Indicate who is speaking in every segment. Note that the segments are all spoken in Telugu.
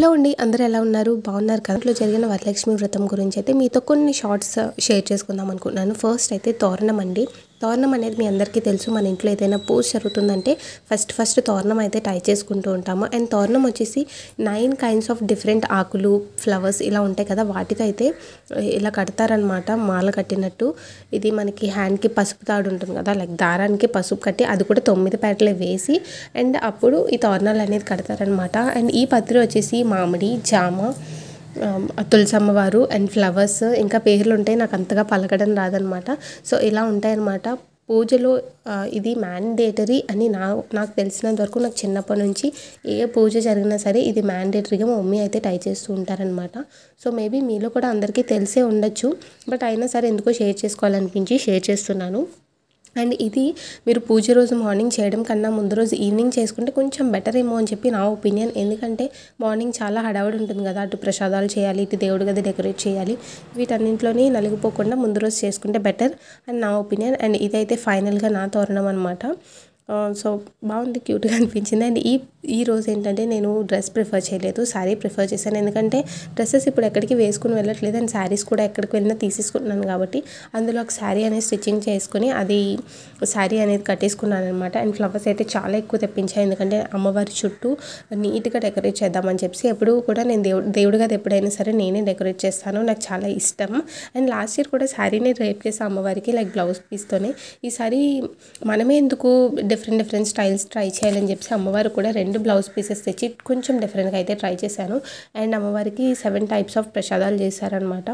Speaker 1: హలో అండి అందరూ ఎలా ఉన్నారు బాగున్నారు కదా ఇంట్లో జరిగిన వరలక్ష్మి వ్రతం గురించి అయితే మీతో కొన్ని షార్ట్స్ షేర్ చేసుకుందాం అనుకుంటున్నాను ఫస్ట్ అయితే తోరణం అండి తోరణం అనేది మీ అందరికీ తెలుసు మన ఇంట్లో ఏదైనా పూజ జరుగుతుందంటే ఫస్ట్ ఫస్ట్ తోరణం అయితే టై చేసుకుంటూ ఉంటాము అండ్ తోరణం వచ్చేసి నైన్ కైండ్స్ ఆఫ్ డిఫరెంట్ ఆకులు ఫ్లవర్స్ ఇలా ఉంటాయి కదా వాటితో అయితే ఇలా కడతారనమాట మాల కట్టినట్టు ఇది మనకి హ్యాండ్కి పసుపు తాడు ఉంటుంది కదా లైక్ దారానికి పసుపు కట్టి అది కూడా తొమ్మిది పేటలు వేసి అండ్ అప్పుడు ఈ తోరణాలు అనేది కడతారనమాట అండ్ ఈ పత్రి వచ్చేసి మామిడి జామ తులసమ్మ వారు అండ్ ఫ్లవర్స్ ఇంకా పేర్లు ఉంటాయి నాకు అంతగా పలకడం రాదనమాట సో ఇలా ఉంటాయన్నమాట పూజలో ఇది మ్యాండేటరీ అని నా నాకు తెలిసినంత వరకు నాకు చిన్నప్పటి నుంచి ఏ పూజ జరిగినా సరే ఇది మ్యాండేటరీగా మా మమ్మీ అయితే టై చేస్తూ ఉంటారనమాట సో మేబీ మీలో కూడా అందరికీ తెలిసే ఉండొచ్చు బట్ అయినా సరే ఎందుకో షేర్ చేసుకోవాలనిపించి షేర్ చేస్తున్నాను అండ్ ఇది మీరు పూజ రోజు మార్నింగ్ చేయడం కన్నా ముందు రోజు ఈవినింగ్ చేసుకుంటే కొంచెం బెటర్ ఏమో అని చెప్పి నా ఒపీనియన్ ఎందుకంటే మార్నింగ్ చాలా హడావుడి ఉంటుంది కదా అటు ప్రసాదాలు చేయాలి ఇటు దేవుడి గది డెకరేట్ చేయాలి వీటన్నింటిలోని నలిగిపోకుండా ముందు రోజు చేసుకుంటే బెటర్ అండ్ నా ఒపీనియన్ అండ్ ఇదైతే ఫైనల్గా నా తోరణం అనమాట సో బాగుంది క్యూట్గా అనిపించింది అండ్ ఈ ఈ రోజు ఏంటంటే నేను డ్రెస్ ప్రిఫర్ చేయలేదు శారీ ప్రిఫర్ చేశాను ఎందుకంటే డ్రెస్సెస్ ఇప్పుడు ఎక్కడికి వేసుకుని వెళ్ళట్లేదు అండ్ శారీస్ కూడా ఎక్కడికి వెళ్ళినా తీసేసుకుంటున్నాను కాబట్టి అందులో ఒక శారీ అనేది స్టిచ్చింగ్ చేసుకుని అది శారీ అనేది కట్టేసుకున్నాను అనమాట అండ్ ఫ్లవర్స్ అయితే చాలా ఎక్కువ తెప్పించాయి ఎందుకంటే అమ్మవారి చుట్టూ నీట్గా డెకరేట్ చేద్దామని చెప్పి ఎప్పుడూ కూడా నేను దేవుడు దేవుడిగా ఎప్పుడైనా సరే నేనే డెకరేట్ చేస్తాను నాకు చాలా ఇష్టం అండ్ లాస్ట్ ఇయర్ కూడా శారీని రేప్ చేసే అమ్మవారికి లైక్ బ్లౌజ్ పీస్తోనే ఈ సారీ మనమే ఎందుకు డిఫరెంట్ డిఫరెంట్ స్టైల్స్ ట్రై చేయాలని చెప్పి అమ్మవారు కూడా రెండు బ్లౌజ్ పీసెస్ తెచ్చి కొంచెం డిఫరెంట్గా అయితే ట్రై చేశాను అండ్ అమ్మవారికి సెవెన్ టైప్స్ ఆఫ్ ప్రసాదాలు చేశారనమాట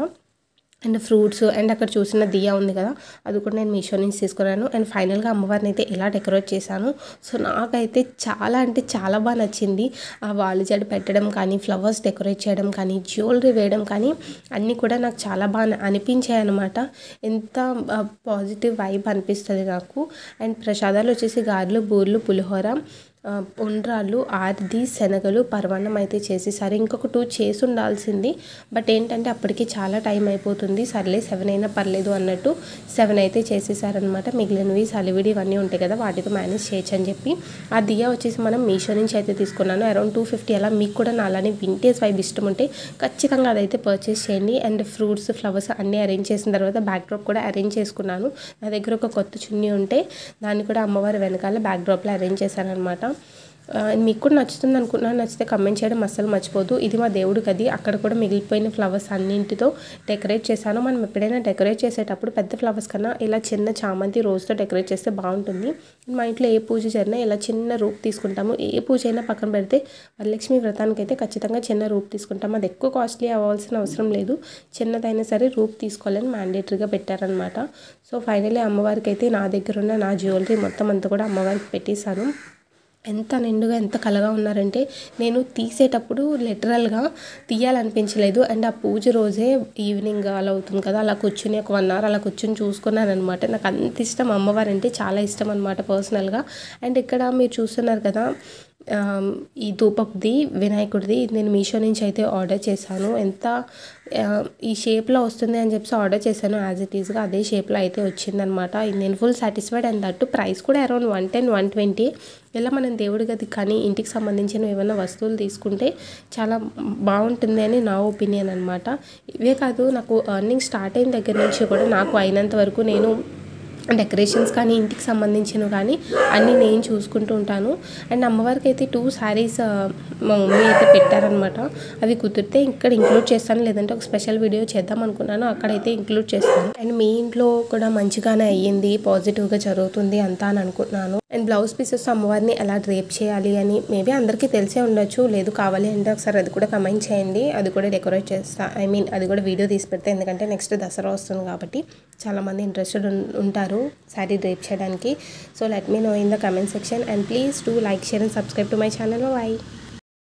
Speaker 1: అండ్ ఫ్రూట్స్ అండ్ అక్కడ చూసిన దియా ఉంది కదా అది కూడా నేను మీషో నుంచి తీసుకున్నాను అండ్ ఫైనల్గా అమ్మవారిని అయితే ఎలా డెకరేట్ చేశాను సో నాకైతే చాలా అంటే చాలా బాగా నచ్చింది ఆ వాలిజాడు పెట్టడం కానీ ఫ్లవర్స్ డెకరేట్ చేయడం కానీ జ్యువెలరీ వేయడం కానీ అన్నీ కూడా నాకు చాలా బాగా అనిపించాయి అనమాట ఎంత పాజిటివ్ వైబ్ అనిపిస్తుంది నాకు అండ్ ప్రసాదాలు వచ్చేసి గారెలు బూర్లు పులిహోర ఉండ్రాళ్ళు ఆర్ది శనగలు పరమాన్నం అయితే చేసేసారు ఇంకొక టూ చేసి ఉండాల్సింది బట్ ఏంటంటే అప్పటికి చాలా టైం అయిపోతుంది సర్లే సెవెన్ అయినా పర్లేదు అన్నట్టు సెవెన్ అయితే చేసేసారనమాట మిగిలినవి సలివిడి ఇవన్నీ ఉంటాయి కదా వాటితో మేనేజ్ చేయొచ్చు అని చెప్పి ఆ దియా వచ్చేసి మనం మీషో నుంచి అయితే తీసుకున్నాను అరౌండ్ టూ ఫిఫ్టీ అలా మీకు కూడా నా అలానే వింటేజ్ వైబ్ ఇష్టం ఉంటే ఖచ్చితంగా అదైతే పర్చేస్ చేయండి అండ్ ఫ్రూట్స్ ఫ్లవర్స్ అన్నీ అరేంజ్ చేసిన తర్వాత బ్యాక్డ్రాప్ కూడా అరేంజ్ చేసుకున్నాను నా దగ్గర ఒక కొత్త చున్నీ ఉంటే దాన్ని కూడా అమ్మవారి వెనకాల బ్యాక్డ్రాప్లో అరేంజ్ చేశారనమాట మీకు కూడా నచ్చుతుంది అనుకుంటున్నాను నచ్చితే కమెంట్ చేయడం అస్సలు మర్చిపోదు ఇది మా దేవుడు గది అక్కడ కూడా మిగిలిపోయిన ఫ్లవర్స్ అన్నింటితో డెకరేట్ చేశాను మనం ఎప్పుడైనా డెకరేట్ చేసేటప్పుడు పెద్ద ఫ్లవర్స్ కన్నా ఇలా చిన్న చామంతి రోజుతో డెకరేట్ చేస్తే బాగుంటుంది మా ఇంట్లో ఏ పూజ జరిగినా ఇలా చిన్న రూప్ తీసుకుంటాము ఏ పూజ అయినా పక్కన పెడితే వరలక్ష్మి వ్రతానికి అయితే ఖచ్చితంగా చిన్న రూప్ తీసుకుంటాం అది ఎక్కువ కాస్ట్లీ అవ్వాల్సిన అవసరం లేదు చిన్నదైనా సరే రూప్ తీసుకోవాలని మ్యాండేటరీగా పెట్టారనమాట సో ఫైనలీ అమ్మవారికి అయితే నా దగ్గర ఉన్న నా జ్యువెలరీ మొత్తం అంతా కూడా అమ్మవారికి పెట్టేశాను ఎంత నిండుగా ఎంత కలగా ఉన్నారంటే నేను తీసేటప్పుడు లిటరల్గా తీయాలనిపించలేదు అండ్ ఆ పూజ రోజే ఈవినింగ్ అలా అవుతుంది కదా అలా కూర్చుని ఒక వన్ అవర్ అలా కూర్చుని చూసుకున్నాను అనమాట నాకు అంత ఇష్టం అమ్మవారు అంటే చాలా ఇష్టం అనమాట పర్సనల్గా అండ్ ఇక్కడ మీరు చూస్తున్నారు కదా ఈ ధూపప్ది వినాయకుడిది నేను మీషో నుంచి అయితే ఆర్డర్ చేశాను ఎంత ఈ షేప్లో వస్తుంది అని చెప్పి ఆర్డర్ చేశాను యాజ్ ఇట్ ఈస్గా అదే షేప్లో అయితే వచ్చిందనమాట నేను full satisfied and that price కూడా around one ten one twenty ఇలా మనం దేవుడి గది కానీ ఇంటికి సంబంధించిన ఏమైనా వస్తువులు తీసుకుంటే చాలా బాగుంటుంది అని నా ఒపీనియన్ అనమాట ఇవే కాదు నాకు అర్నింగ్ స్టార్ట్ అయిన దగ్గర నుంచి కూడా నాకు అయినంత వరకు నేను డెకరేషన్స్ కానీ ఇంటికి సంబంధించినవి కానీ అన్నీ నేను చూసుకుంటూ ఉంటాను అండ్ అమ్మవారికి అయితే టూ శారీస్ మా మమ్మీ అయితే పెట్టారనమాట అవి కుదిరితే ఇక్కడ ఇంక్లూడ్ చేస్తాను లేదంటే ఒక స్పెషల్ వీడియో చేద్దాం అనుకున్నాను అక్కడైతే ఇంక్లూడ్ చేస్తాను అండ్ మీ ఇంట్లో కూడా మంచిగానే అయ్యింది పాజిటివ్గా జరుగుతుంది అంతా అని అనుకుంటున్నాను అండ్ బ్లౌజ్ పీసెస్ అమ్మవారిని ఎలా డ్రేప్ చేయాలి అని మేబీ అందరికీ తెలిసే ఉండొచ్చు లేదు కావాలి అంటే ఒకసారి అది కూడా కమెంట్ చేయండి అది కూడా డెకరేట్ చేస్తాను ఐ మీన్ అది కూడా వీడియో తీసి పెడితే ఎందుకంటే నెక్స్ట్ దసరా వస్తుంది కాబట్టి చాలామంది ఇంట్రెస్టెడ్ ఉంటారు శారీ డ్రేప్ చేయడానికి so let me know in the comment section and please do like share and subscribe to my channel bye